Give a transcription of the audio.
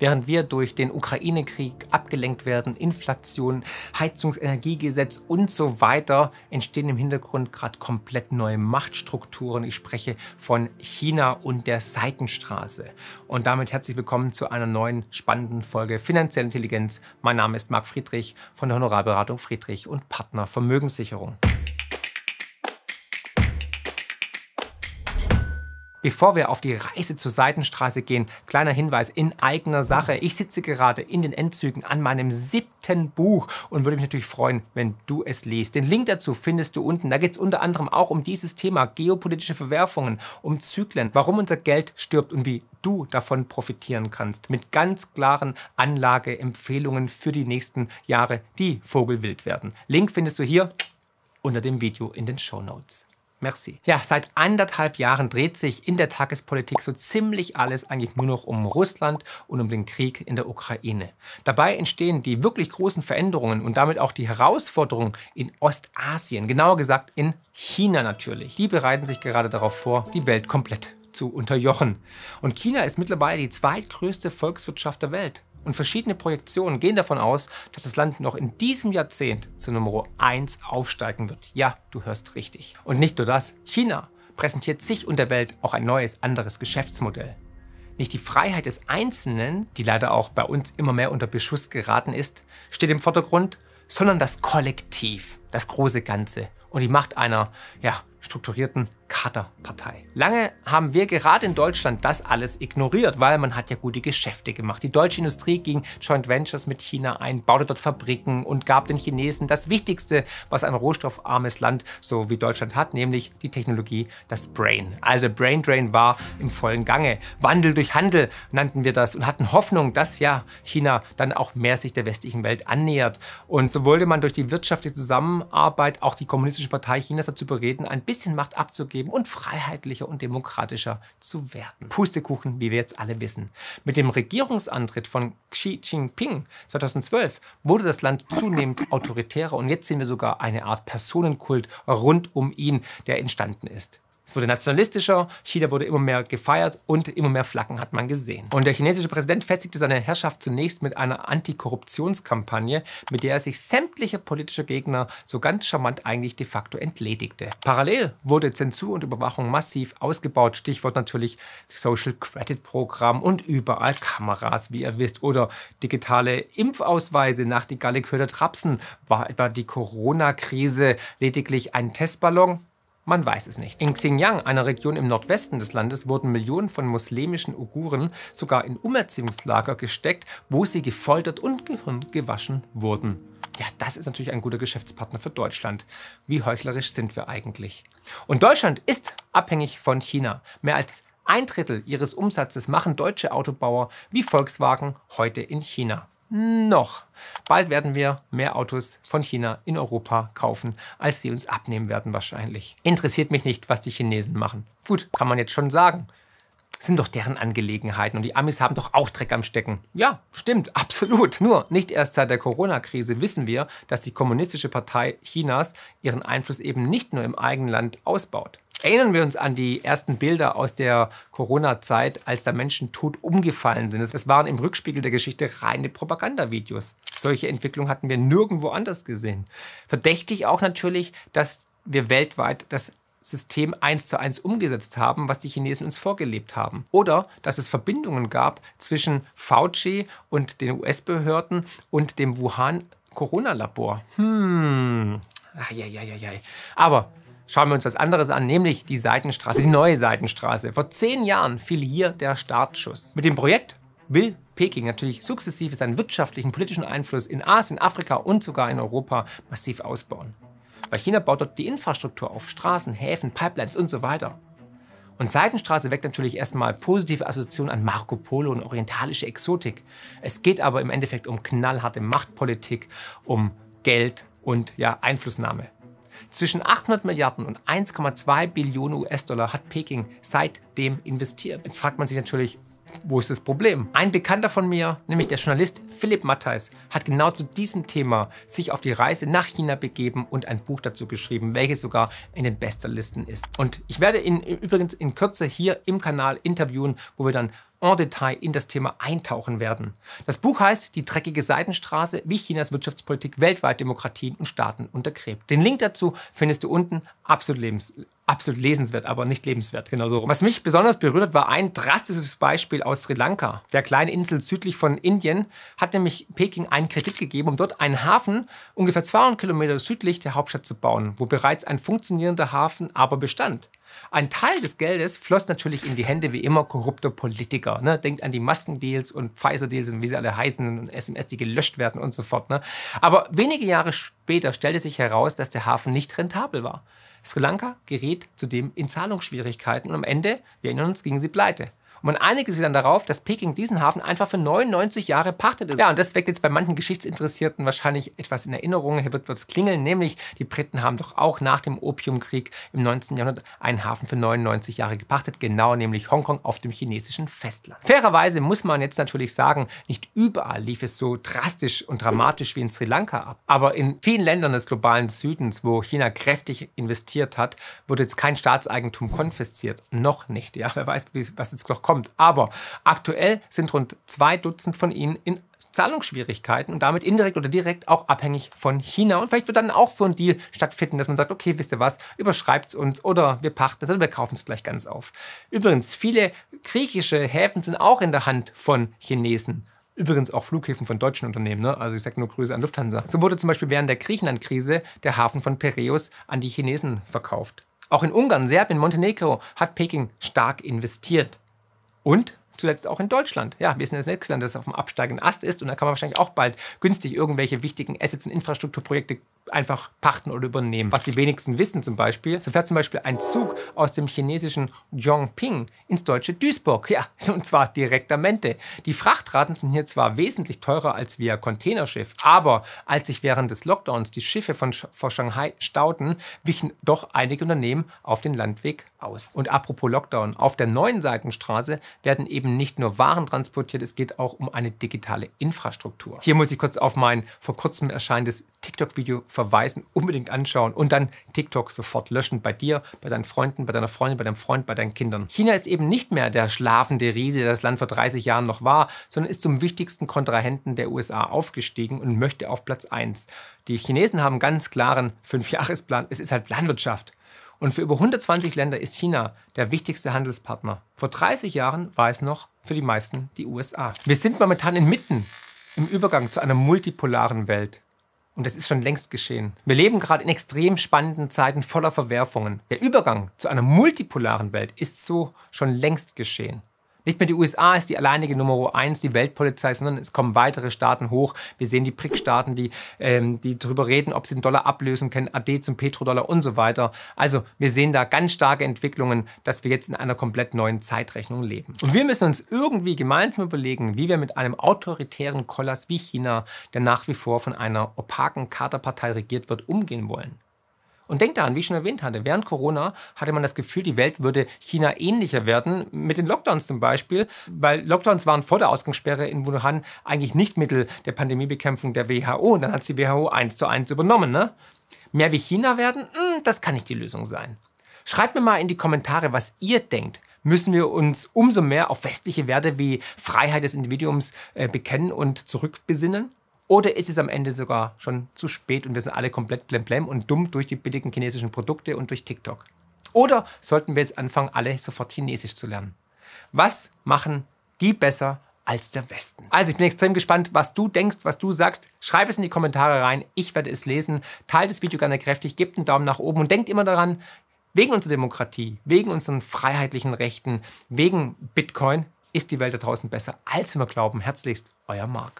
Während wir durch den Ukraine-Krieg abgelenkt werden, Inflation, Heizungsenergiegesetz und so weiter, entstehen im Hintergrund gerade komplett neue Machtstrukturen. Ich spreche von China und der Seitenstraße. Und damit herzlich willkommen zu einer neuen spannenden Folge Finanzielle Intelligenz. Mein Name ist Marc Friedrich von der Honorarberatung Friedrich und Partner Vermögenssicherung. Bevor wir auf die Reise zur Seitenstraße gehen, kleiner Hinweis in eigener Sache. Ich sitze gerade in den Endzügen an meinem siebten Buch und würde mich natürlich freuen, wenn du es liest. Den Link dazu findest du unten. Da geht es unter anderem auch um dieses Thema geopolitische Verwerfungen, um Zyklen, warum unser Geld stirbt und wie du davon profitieren kannst. Mit ganz klaren Anlageempfehlungen für die nächsten Jahre, die vogelwild werden. Link findest du hier unter dem Video in den Show Notes. Merci. Ja, seit anderthalb Jahren dreht sich in der Tagespolitik so ziemlich alles eigentlich nur noch um Russland und um den Krieg in der Ukraine. Dabei entstehen die wirklich großen Veränderungen und damit auch die Herausforderungen in Ostasien, genauer gesagt in China natürlich. Die bereiten sich gerade darauf vor, die Welt komplett zu unterjochen. Und China ist mittlerweile die zweitgrößte Volkswirtschaft der Welt. Und verschiedene Projektionen gehen davon aus, dass das Land noch in diesem Jahrzehnt zu Nummer 1 aufsteigen wird. Ja, du hörst richtig. Und nicht nur das, China präsentiert sich und der Welt auch ein neues, anderes Geschäftsmodell. Nicht die Freiheit des Einzelnen, die leider auch bei uns immer mehr unter Beschuss geraten ist, steht im Vordergrund, sondern das Kollektiv, das große Ganze und die Macht einer ja, strukturierten Kaderpartei. Lange haben wir gerade in Deutschland das alles ignoriert, weil man hat ja gute Geschäfte gemacht. Die deutsche Industrie ging Joint Ventures mit China ein, baute dort Fabriken und gab den Chinesen das Wichtigste, was ein rohstoffarmes Land so wie Deutschland hat, nämlich die Technologie, das Brain. Also Brain Drain war im vollen Gange. Wandel durch Handel nannten wir das und hatten Hoffnung, dass ja China dann auch mehr sich der westlichen Welt annähert. Und so wollte man durch die wirtschaftliche Zusammenarbeit auch die Kommunistische Partei Chinas dazu bereden, ein bisschen Macht abzugeben und freiheitlicher und demokratischer zu werden. Pustekuchen, wie wir jetzt alle wissen. Mit dem Regierungsantritt von Xi Jinping 2012 wurde das Land zunehmend autoritärer und jetzt sehen wir sogar eine Art Personenkult rund um ihn, der entstanden ist. Es wurde nationalistischer, China wurde immer mehr gefeiert und immer mehr Flaggen hat man gesehen. Und der chinesische Präsident festigte seine Herrschaft zunächst mit einer Antikorruptionskampagne, mit der er sich sämtlicher politischer Gegner so ganz charmant eigentlich de facto entledigte. Parallel wurde Zensur und Überwachung massiv ausgebaut, Stichwort natürlich Social Credit Programm und überall Kameras, wie ihr wisst, oder digitale Impfausweise, nach Galle Köder Trapsen, war etwa die Corona-Krise lediglich ein Testballon? Man weiß es nicht. In Xinjiang, einer Region im Nordwesten des Landes, wurden Millionen von muslimischen Uiguren sogar in Umerziehungslager gesteckt, wo sie gefoltert und Gehirn gewaschen wurden. Ja, das ist natürlich ein guter Geschäftspartner für Deutschland. Wie heuchlerisch sind wir eigentlich? Und Deutschland ist abhängig von China. Mehr als ein Drittel ihres Umsatzes machen deutsche Autobauer wie Volkswagen heute in China. Noch. Bald werden wir mehr Autos von China in Europa kaufen, als sie uns abnehmen werden wahrscheinlich. Interessiert mich nicht, was die Chinesen machen. Gut, kann man jetzt schon sagen. Sind doch deren Angelegenheiten und die Amis haben doch auch Dreck am Stecken. Ja, stimmt, absolut. Nur, nicht erst seit der Corona-Krise wissen wir, dass die Kommunistische Partei Chinas ihren Einfluss eben nicht nur im eigenen Land ausbaut. Erinnern wir uns an die ersten Bilder aus der Corona-Zeit, als da Menschen tot umgefallen sind. Es waren im Rückspiegel der Geschichte reine Propagandavideos. Solche Entwicklung hatten wir nirgendwo anders gesehen. Verdächtig auch natürlich, dass wir weltweit das System eins zu eins umgesetzt haben, was die Chinesen uns vorgelebt haben. Oder dass es Verbindungen gab zwischen Fauci und den US-Behörden und dem Wuhan Corona-Labor. Hm. Ai, ai, ai, ai. Aber Schauen wir uns was anderes an, nämlich die Seitenstraße, die neue Seitenstraße. Vor zehn Jahren fiel hier der Startschuss. Mit dem Projekt will Peking natürlich sukzessive seinen wirtschaftlichen, politischen Einfluss in Asien, Afrika und sogar in Europa massiv ausbauen. Weil China baut dort die Infrastruktur auf Straßen, Häfen, Pipelines und so weiter. Und Seitenstraße weckt natürlich erstmal positive Assoziationen an Marco Polo und orientalische Exotik. Es geht aber im Endeffekt um knallharte Machtpolitik, um Geld und ja, Einflussnahme. Zwischen 800 Milliarden und 1,2 Billionen US-Dollar hat Peking seitdem investiert. Jetzt fragt man sich natürlich, wo ist das Problem? Ein Bekannter von mir, nämlich der Journalist Philipp Matthais, hat genau zu diesem Thema sich auf die Reise nach China begeben und ein Buch dazu geschrieben, welches sogar in den Bestsellerlisten ist. Und ich werde ihn übrigens in Kürze hier im Kanal interviewen, wo wir dann en Detail in das Thema eintauchen werden. Das Buch heißt Die dreckige Seidenstraße, wie Chinas Wirtschaftspolitik weltweit Demokratien und Staaten untergräbt. Den Link dazu findest du unten. Absolut, lebens, absolut lesenswert, aber nicht lebenswert. Genau so. Was mich besonders berührt hat, war ein drastisches Beispiel aus Sri Lanka. Der kleinen Insel südlich von Indien hat nämlich Peking einen Kredit gegeben, um dort einen Hafen ungefähr 200 Kilometer südlich der Hauptstadt zu bauen, wo bereits ein funktionierender Hafen aber bestand. Ein Teil des Geldes floss natürlich in die Hände wie immer korrupter Politiker. Ne? Denkt an die Maskendeals und Pfizer-Deals und wie sie alle heißen und SMS, die gelöscht werden und so fort. Ne? Aber wenige Jahre später stellte sich heraus, dass der Hafen nicht rentabel war. Sri Lanka geriet zudem in Zahlungsschwierigkeiten und am Ende, wir erinnern uns, gingen sie pleite. Und man einigte sich dann darauf, dass Peking diesen Hafen einfach für 99 Jahre pachtete. Ja, und das weckt jetzt bei manchen Geschichtsinteressierten wahrscheinlich etwas in Erinnerung. Hier wird es klingeln, nämlich die Briten haben doch auch nach dem Opiumkrieg im 19. Jahrhundert einen Hafen für 99 Jahre gepachtet, genau nämlich Hongkong auf dem chinesischen Festland. Fairerweise muss man jetzt natürlich sagen, nicht überall lief es so drastisch und dramatisch wie in Sri Lanka ab. Aber in vielen Ländern des globalen Südens, wo China kräftig investiert hat, wurde jetzt kein Staatseigentum konfisziert. Noch nicht. Ja, wer weiß, was jetzt noch kommt kommt. Aber aktuell sind rund zwei Dutzend von ihnen in Zahlungsschwierigkeiten und damit indirekt oder direkt auch abhängig von China. Und vielleicht wird dann auch so ein Deal stattfinden, dass man sagt, okay, wisst ihr was, überschreibt es uns oder wir pachten es oder wir kaufen es gleich ganz auf. Übrigens, viele griechische Häfen sind auch in der Hand von Chinesen. Übrigens auch Flughäfen von deutschen Unternehmen, ne? also ich sage nur Grüße an Lufthansa. So wurde zum Beispiel während der Griechenland-Krise der Hafen von Piraeus an die Chinesen verkauft. Auch in Ungarn, Serbien, Montenegro hat Peking stark investiert. Und? zuletzt auch in Deutschland. Ja, wir sind das nächste Land, das auf dem absteigenden Ast ist und da kann man wahrscheinlich auch bald günstig irgendwelche wichtigen Assets und Infrastrukturprojekte einfach pachten oder übernehmen. Was die wenigsten wissen zum Beispiel, so fährt zum Beispiel ein Zug aus dem chinesischen Yongping ins deutsche Duisburg. Ja, und zwar direkt am Ende. Die Frachtraten sind hier zwar wesentlich teurer als via Containerschiff, aber als sich während des Lockdowns die Schiffe von, Sch vor Shanghai stauten, wichen doch einige Unternehmen auf den Landweg aus. Und apropos Lockdown, auf der neuen Seitenstraße werden eben eben nicht nur Waren transportiert, es geht auch um eine digitale Infrastruktur. Hier muss ich kurz auf mein vor kurzem erscheinendes TikTok-Video verweisen, unbedingt anschauen und dann TikTok sofort löschen. Bei dir, bei deinen Freunden, bei deiner Freundin, bei deinem Freund, bei deinen Kindern. China ist eben nicht mehr der schlafende Riese, der das Land vor 30 Jahren noch war, sondern ist zum wichtigsten Kontrahenten der USA aufgestiegen und möchte auf Platz 1. Die Chinesen haben einen ganz klaren Fünfjahresplan. Es ist halt Landwirtschaft. Und für über 120 Länder ist China der wichtigste Handelspartner. Vor 30 Jahren war es noch für die meisten die USA. Wir sind momentan inmitten im Übergang zu einer multipolaren Welt. Und das ist schon längst geschehen. Wir leben gerade in extrem spannenden Zeiten voller Verwerfungen. Der Übergang zu einer multipolaren Welt ist so schon längst geschehen. Nicht mehr die USA ist die alleinige Nummer 1, die Weltpolizei, sondern es kommen weitere Staaten hoch. Wir sehen die BRIC-Staaten, die, ähm, die darüber reden, ob sie den Dollar ablösen können, AD zum Petrodollar und so weiter. Also wir sehen da ganz starke Entwicklungen, dass wir jetzt in einer komplett neuen Zeitrechnung leben. Und wir müssen uns irgendwie gemeinsam überlegen, wie wir mit einem autoritären Kollaps wie China, der nach wie vor von einer opaken Katerpartei regiert wird, umgehen wollen. Und denkt daran, wie ich schon erwähnt hatte, während Corona hatte man das Gefühl, die Welt würde China ähnlicher werden, mit den Lockdowns zum Beispiel, weil Lockdowns waren vor der Ausgangssperre in Wuhan eigentlich nicht Mittel der Pandemiebekämpfung der WHO und dann hat die WHO eins zu eins übernommen. Ne? Mehr wie China werden, hm, das kann nicht die Lösung sein. Schreibt mir mal in die Kommentare, was ihr denkt. Müssen wir uns umso mehr auf westliche Werte wie Freiheit des Individuums äh, bekennen und zurückbesinnen? Oder ist es am Ende sogar schon zu spät und wir sind alle komplett blemblem und dumm durch die billigen chinesischen Produkte und durch TikTok? Oder sollten wir jetzt anfangen, alle sofort Chinesisch zu lernen? Was machen die besser als der Westen. Also ich bin extrem gespannt, was du denkst, was du sagst. Schreib es in die Kommentare rein. Ich werde es lesen. Teilt das Video gerne kräftig, gebt einen Daumen nach oben und denkt immer daran, wegen unserer Demokratie, wegen unseren freiheitlichen Rechten, wegen Bitcoin ist die Welt da draußen besser, als wir glauben. Herzlichst, euer Marc.